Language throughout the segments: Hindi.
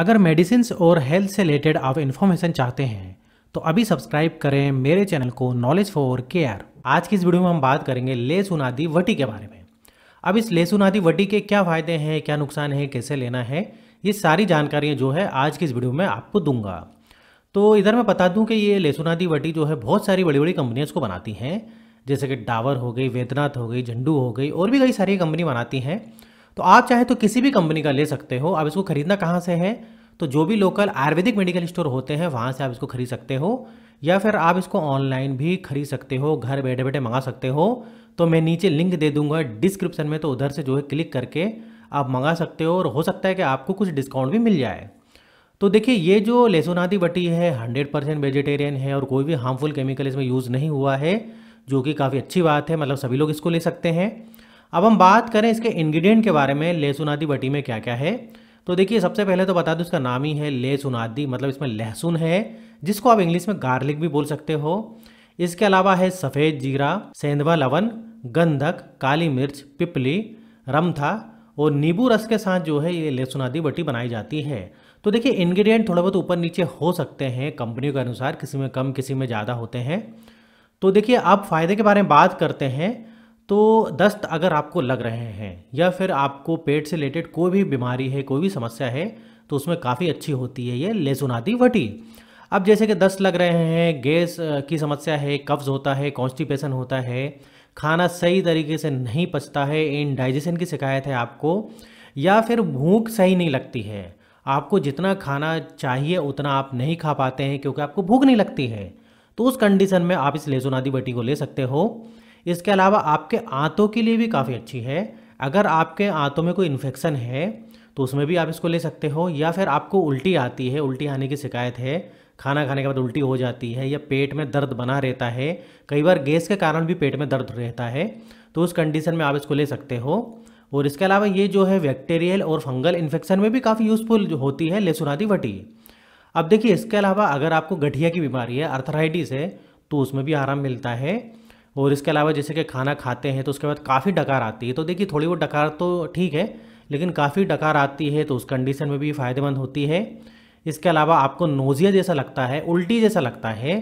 अगर मेडिसिन और हेल्थ से रिलेटेड आप इन्फॉर्मेशन चाहते हैं तो अभी सब्सक्राइब करें मेरे चैनल को नॉलेज फॉर केयर आज की इस वीडियो में हम बात करेंगे आदि वटी के बारे में अब इस आदि वटी के क्या फ़ायदे हैं क्या नुकसान है कैसे लेना है ये सारी जानकारियाँ जो है आज की इस वीडियो में आपको दूंगा तो इधर मैं बता दूँ कि ये लेसुनादी वटी जो है बहुत सारी बड़ी बड़ी कंपनियाँ इसको बनाती हैं जैसे कि डावर हो गई वेदनाथ हो गई झंडू हो गई और भी कई सारी कंपनी बनाती हैं तो आप चाहे तो किसी भी कंपनी का ले सकते हो आप इसको खरीदना कहाँ से है तो जो भी लोकल आयुर्वेदिक मेडिकल स्टोर होते हैं वहाँ से आप इसको खरीद सकते हो या फिर आप इसको ऑनलाइन भी खरीद सकते हो घर बैठे बैठे मंगा सकते हो तो मैं नीचे लिंक दे दूंगा डिस्क्रिप्शन में तो उधर से जो है क्लिक करके आप मंगा सकते हो और हो सकता है कि आपको कुछ डिस्काउंट भी मिल जाए तो देखिए ये जो लेसोनादी बटी है हंड्रेड परसेंट वेजिटेरियन है और कोई भी हार्मफुल केमिकल इसमें यूज़ नहीं हुआ है जो कि काफ़ी अच्छी बात है मतलब सभी लोग इसको ले सकते हैं अब हम बात करें इसके इंग्रेडिएंट के बारे में लहसुन आदि बटी में क्या क्या है तो देखिए सबसे पहले तो बता दूँ इसका नाम ही है लहसुन आदि मतलब इसमें लहसुन है जिसको आप इंग्लिश में गार्लिक भी बोल सकते हो इसके अलावा है सफ़ेद जीरा सेंधवा लवन गंधक काली मिर्च पिपली रमथा और नींबू रस के साथ जो है ये लहसुन आदि बटी बनाई जाती है तो देखिए इंग्रेडिएंट थोड़ा बहुत ऊपर नीचे हो सकते हैं कंपनियों के अनुसार किसी में कम किसी में ज़्यादा होते हैं तो देखिए आप फ़ायदे के बारे में बात करते हैं तो दस्त अगर आपको लग रहे हैं या फिर आपको पेट से रिलेटेड कोई भी बीमारी है कोई भी समस्या है तो उसमें काफ़ी अच्छी होती है ये आदि वटी अब जैसे कि दस्त लग रहे हैं गैस की समस्या है कब्ज़ होता है कॉन्स्टिपेशन होता है खाना सही तरीके से नहीं पचता है इन डाइजेशन की शिकायत है आपको या फिर भूख सही नहीं लगती है आपको जितना खाना चाहिए उतना आप नहीं खा पाते हैं क्योंकि आपको भूख नहीं लगती है तो उस कंडीशन में आप इस लेजोनादी बटी को ले सकते हो इसके अलावा आपके आंतों के लिए भी काफ़ी अच्छी है अगर आपके आंतों में कोई इन्फेक्शन है तो उसमें भी आप इसको ले सकते हो या फिर आपको उल्टी आती है उल्टी आने की शिकायत है खाना खाने के बाद उल्टी हो जाती है या पेट में दर्द बना रहता है कई बार गैस के कारण भी पेट में दर्द रहता है तो उस कंडीशन में आप इसको ले सकते हो और इसके अलावा ये जो है बैक्टेरियल और फंगल इन्फेक्शन में भी काफ़ी यूज़फुल होती है आदि वटी अब देखिए इसके अलावा अगर आपको गठिया की बीमारी है अर्थराइटिस है तो उसमें भी आराम मिलता है और इसके अलावा जैसे कि खाना खाते हैं तो उसके बाद काफ़ी डकार आती है तो देखिए थोड़ी वो डकार तो ठीक है लेकिन काफ़ी डकार आती है तो उस कंडीशन में भी फ़ायदेमंद होती है इसके अलावा आपको नोज़िया जैसा लगता है उल्टी जैसा लगता है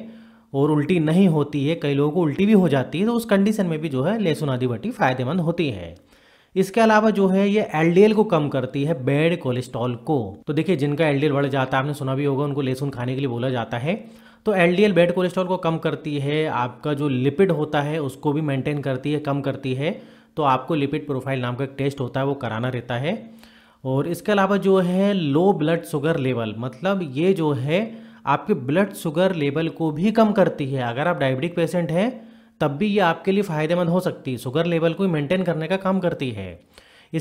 और उल्टी नहीं होती है कई लोगों को उल्टी भी हो जाती है तो उस कंडीशन में भी जो है लहसुन आदि बटी फ़ायदेमंद होती है इसके अलावा जो है ये एलडीएल को कम करती है बैड कोलेस्ट्रॉल को तो देखिए जिनका एलडीएल बढ़ जाता है आपने सुना भी होगा उनको लहसुन खाने के लिए बोला जाता है तो एल डी बैड कोलेस्ट्रॉल को कम करती है आपका जो लिपिड होता है उसको भी मेंटेन करती है कम करती है तो आपको लिपिड प्रोफाइल नाम का एक टेस्ट होता है वो कराना रहता है और इसके अलावा जो है लो ब्लड शुगर लेवल मतलब ये जो है आपके ब्लड शुगर लेवल को भी कम करती है अगर आप डायबिटिक पेशेंट हैं तब भी ये आपके लिए फ़ायदेमंद हो सकती है शुगर लेवल को मेंटेन करने का काम करती है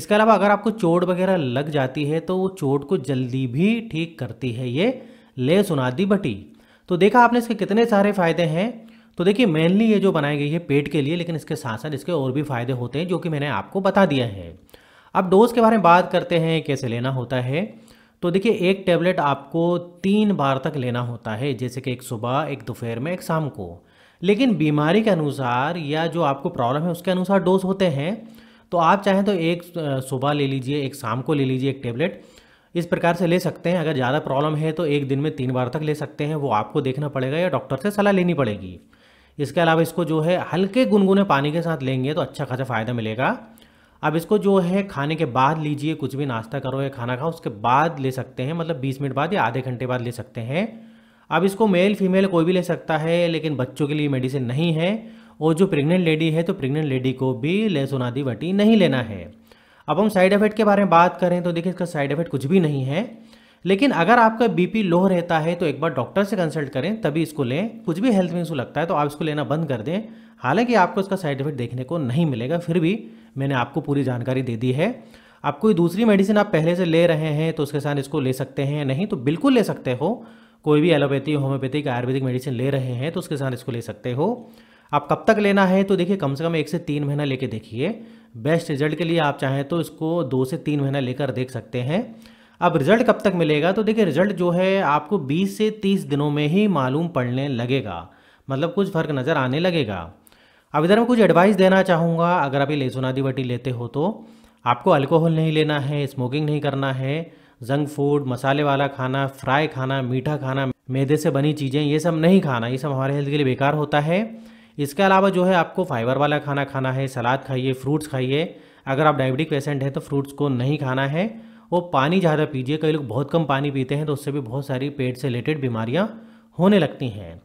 इसके अलावा अगर आपको चोट वगैरह लग जाती है तो वो चोट को जल्दी भी ठीक करती है ये ले सुनादी बटी तो देखा आपने इसके कितने सारे फ़ायदे हैं तो देखिए मेनली ये जो बनाई गई है पेट के लिए लेकिन इसके साथ साथ इसके और भी फ़ायदे होते हैं जो कि मैंने आपको बता दिया है अब डोज़ के बारे में बात करते हैं कैसे लेना होता है तो देखिए एक टैबलेट आपको तीन बार तक लेना होता है जैसे कि एक सुबह एक दोपहर में एक शाम को लेकिन बीमारी के अनुसार या जो आपको प्रॉब्लम है उसके अनुसार डोज होते हैं तो आप चाहें तो एक सुबह ले लीजिए एक शाम को ले लीजिए एक टेबलेट इस प्रकार से ले सकते हैं अगर ज़्यादा प्रॉब्लम है तो एक दिन में तीन बार तक ले सकते हैं वो आपको देखना पड़ेगा या डॉक्टर से सलाह लेनी पड़ेगी इसके अलावा इसको जो है हल्के गुनगुने पानी के साथ लेंगे तो अच्छा खासा फ़ायदा मिलेगा अब इसको जो है खाने के बाद लीजिए कुछ भी नाश्ता करो या खाना खाओ उसके बाद ले सकते हैं मतलब 20 मिनट बाद या आधे घंटे बाद ले सकते हैं अब इसको मेल फीमेल कोई भी ले सकता है लेकिन बच्चों के लिए मेडिसिन नहीं है और जो प्रेग्नेंट लेडी है तो प्रेग्नेंट लेडी को भी आदि वटी नहीं लेना है अब हम साइड इफेक्ट के बारे में बात करें तो देखिए इसका साइड इफेक्ट कुछ भी नहीं है लेकिन अगर आपका बीपी लो रहता है तो एक बार डॉक्टर से कंसल्ट करें तभी इसको लें कुछ भी हेल्थ में इशू लगता है तो आप इसको लेना बंद कर दें हालांकि आपको इसका साइड इफेक्ट देखने को नहीं मिलेगा फिर भी मैंने आपको पूरी जानकारी दे दी है आप कोई दूसरी मेडिसिन आप पहले से ले रहे हैं तो उसके साथ इसको ले सकते हैं नहीं तो बिल्कुल ले सकते हो कोई भी एलोपैथी होम्योपैथिक आयुर्वेदिक मेडिसिन ले रहे हैं तो उसके साथ इसको ले सकते हो आप कब तक लेना है तो देखिए कम से कम एक से तीन महीना लेके देखिए बेस्ट रिजल्ट के लिए आप चाहें तो इसको दो से तीन महीना लेकर देख सकते हैं अब रिजल्ट कब तक मिलेगा तो देखिए रिजल्ट जो है आपको 20 से 30 दिनों में ही मालूम पड़ने लगेगा मतलब कुछ फ़र्क नज़र आने लगेगा अब इधर मैं कुछ एडवाइस देना चाहूँगा अगर आप ये लेसुनादी बटी लेते हो तो आपको अल्कोहल नहीं लेना है स्मोकिंग नहीं करना है जंक फूड मसाले वाला खाना फ्राई खाना मीठा खाना मैदे से बनी चीज़ें ये सब नहीं खाना ये सब हमारे हेल्थ के लिए बेकार होता है इसके अलावा जो है आपको फाइबर वाला खाना खाना है सलाद खाइए फ्रूट्स खाइए अगर आप डायबिटिक पेशेंट हैं तो फ्रूट्स को नहीं खाना है और पानी ज़्यादा पीजिए कई लोग बहुत कम पानी पीते हैं तो उससे भी बहुत सारी पेट से रिलेटेड बीमारियाँ होने लगती हैं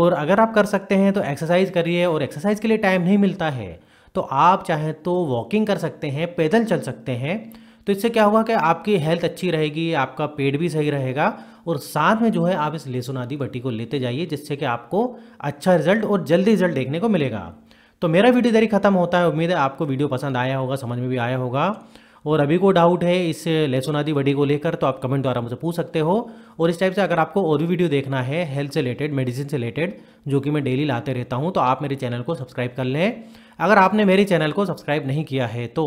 और अगर आप कर सकते हैं तो एक्सरसाइज करिए और एक्सरसाइज के लिए टाइम नहीं मिलता है तो आप चाहें तो वॉकिंग कर सकते हैं पैदल चल सकते हैं तो इससे क्या होगा कि आपकी हेल्थ अच्छी रहेगी आपका पेट भी सही रहेगा और साथ में जो है आप इस लहसुन आदि बटी को लेते जाइए जिससे कि आपको अच्छा रिजल्ट और जल्दी रिजल्ट देखने को मिलेगा तो मेरा वीडियो इधर ही खत्म होता है उम्मीद है आपको वीडियो पसंद आया होगा समझ में भी आया होगा और अभी को डाउट है इस लहसुन आदि बडी को लेकर तो आप कमेंट द्वारा मुझे पूछ सकते हो और इस टाइप से अगर आपको और भी वीडियो देखना है हेल्थ से रिलेटेड मेडिसिन से रिलेटेड जो कि मैं डेली लाते रहता हूँ तो आप मेरे चैनल को सब्सक्राइब कर लें अगर आपने मेरे चैनल को सब्सक्राइब नहीं किया है तो